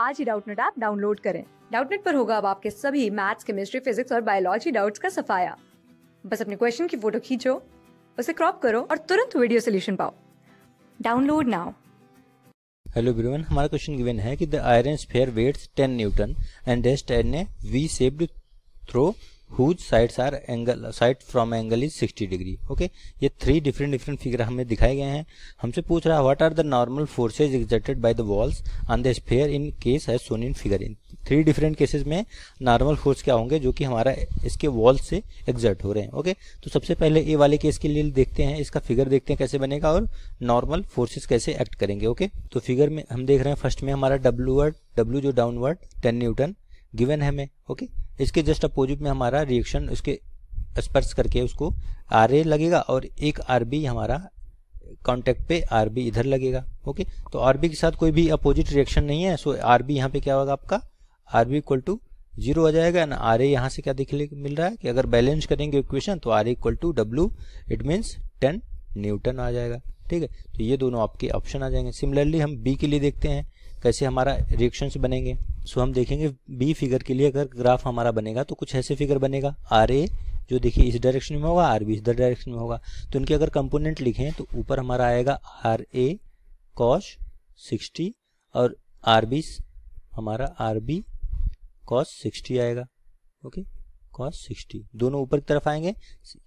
आज ही Doubtnut app download करें डाउटनेट पर होगा अब आपके सभी मैथ्स केमिस्ट्री फिजिक्स और बायोलॉजी डाउट्स का सफाया बस अपने क्वेश्चन की फोटो खींचो उसे क्रॉप करो और तुरंत वीडियो सोल्यूशन पाओ डाउनलोड नाउ हेलो ब्रिवन हमारा क्वेश्चन गिवन है कि the iron sphere weighs 10 newton and rest in a V shaped through whose sides are angle side from angle is 60 degree okay ये थ्री डिफरेंट डिफरेंट फिगर हमें दिखाए गए हैं हमसे पूछ रहा है what are the normal forces exerted by the walls on the sphere in case है shown in figure in three different cases में नॉर्मल फोर्स क्या होंगे जो कि हमारा इसके वॉल्स से एग्जर्ट हो रहे हैं ओके तो सबसे पहले ए वाले केस के लिए देखते हैं इसका फिगर देखते हैं कैसे बनेगा और नॉर्मल फोर्सेज कैसे एक्ट करेंगे ओके तो फिगर में हम देख रहे हैं फर्स्ट में हमारा डब्ल्यू डब्ल्यू जो डाउनवर्ड टेन न्यूटन गिवन है हमें ओके इसके जस्ट अपोजिट में हमारा रिएक्शन उसके स्पर्श करके उसको आर लगेगा और एक आर हमारा कॉन्टेक्ट पे आर इधर लगेगा ओके तो आर के साथ कोई भी अपोजिट रिएक्शन नहीं है सो आर बी यहाँ पे क्या होगा आपका R B equal to zero आ जाएगा एंड आर ए यहाँ से क्या देखने मिल रहा है कि अगर बैलेंस करेंगे इक्वेशन तो R equal to W it means ten newton आ जाएगा ठीक है तो ये दोनों आपके ऑप्शन आ जाएंगे सिमिलरली हम बी के लिए देखते हैं कैसे हमारा रिएक्शन बनेंगे सो हम देखेंगे बी फिगर के लिए अगर ग्राफ हमारा बनेगा तो कुछ ऐसे फिगर बनेगा आर ए जो देखिए इस डायरेक्शन में होगा आर बी इस डायरेक्शन में होगा तो इनके अगर कंपोनेंट लिखें तो ऊपर हमारा आएगा आर ए कॉस सिक्सटी और आर बी हमारा आर बी कॉस सिक्सटी आएगा ओके कॉस सिक्सटी दोनों ऊपर की तरफ आएंगे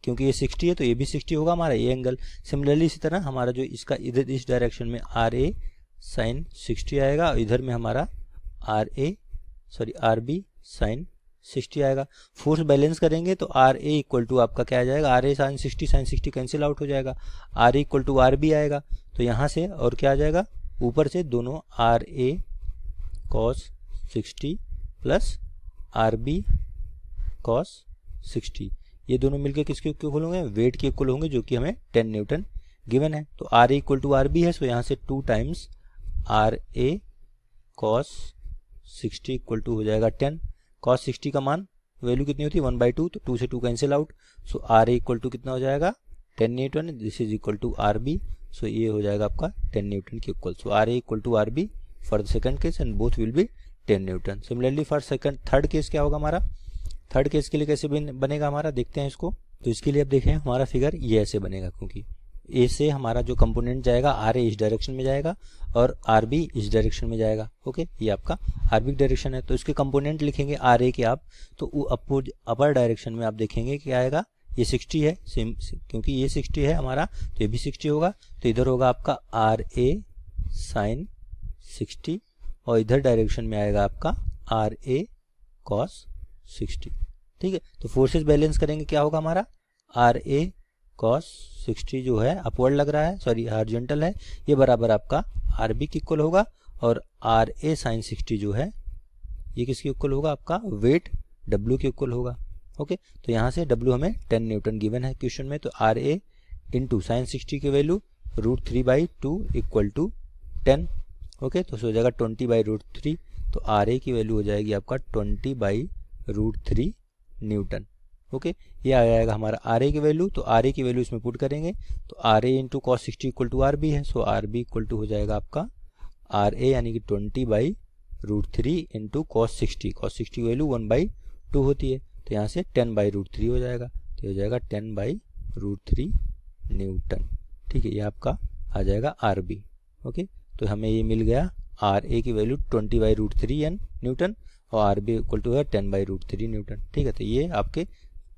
क्योंकि ये सिक्सटी है तो ये भी सिक्सटी होगा हमारा ये एंगल सिमिलरली इसी तरह हमारा जो इसका इधर इस डायरेक्शन में आर ए साइन सिक्सटी आएगा और इधर में हमारा R A sorry R B sine sixty आएगा फोर्स बैलेंस करेंगे तो आर ए इक्वल टू आपका क्या आ जाएगा R A sine sixty sine sixty cancel out हो जाएगा R A equal to R B आएगा तो यहाँ से और क्या आ जाएगा ऊपर से दोनों R A cos sixty plus R B cos sixty ये दोनों मिलकर किसके इक्वल होंगे वेट के इक्वल होंगे जो कि हमें टेन न्यूटन गिवन है तो R A equal to R B है सो यहाँ से two times R A cos sixty equal to हो जाएगा टेन कॉस सिक्सटी का मान वैल्यू कितनी होती है वन बाई टू तो टू से two cancel out so R A equal to कितना हो जाएगा ten Newton this is equal to R B so ये हो जाएगा आपका टेन न्यूटन के equal so R A equal to R B for the second case and both will be ten Newton similarly for second third case क्या होगा हमारा third case के लिए कैसे बनेगा हमारा देखते हैं इसको तो इसके लिए आप देखें हमारा फिगर ये ऐसे बनेगा क्योंकि ए से हमारा जो कंपोनेंट जाएगा आर ए इस डायरेक्शन में जाएगा और आर बी इस डायरेक्शन में जाएगा ओके ये आपका आरबिक डायरेक्शन है तो इसके कंपोनेंट लिखेंगे आर ए के आप तो अपोज अपर डायरेक्शन में आप देखेंगे क्या आएगा ये 60 है सेम क्योंकि ये 60 है हमारा तो ये भी 60 होगा तो इधर होगा आपका आर ए साइन सिक्सटी और इधर डायरेक्शन में आएगा आपका आर ए कॉस सिक्सटी ठीक है तो फोर्सेज बैलेंस करेंगे क्या होगा हमारा आर ए कॉस 60 जो है अपवर्ड लग रहा है सॉरी हॉरिजॉन्टल है ये बराबर आपका आर बी इक्वल होगा और आर ए साइन सिक्सटी जो है ये किसके इक्वल होगा आपका वेट डब्ल्यू के इक्वल होगा ओके तो यहाँ से डब्ल्यू हमें टेन न्यूटन गिवन है क्वेश्चन में तो R A into sine sixty की value root three by two equal to ten okay तो हो जाएगा ट्वेंटी बाई रूट थ्री तो आर ए की वैल्यू हो जाएगी आपका twenty by root three Newton okay ये आ जाएगा हमारा आर ए की वैल्यू तो आर ए की वैल्यू इसमें पुट करेंगे तो R A into cos sixty equal to R B है so R B equal to हो जाएगा आपका आर ए यानी कि twenty by root three into cos sixty cos sixty value one by two होती है तो यहाँ से टेन बाई रूट थ्री हो जाएगा तो हो जाएगा ten by root three Newton ठीक है ये आपका आ जाएगा आर बी ओके तो हमें ये मिल गया आर ए की value twenty by root three N Newton और आर बी इक्वल टू है ten by root three Newton ठीक है तो ये आपके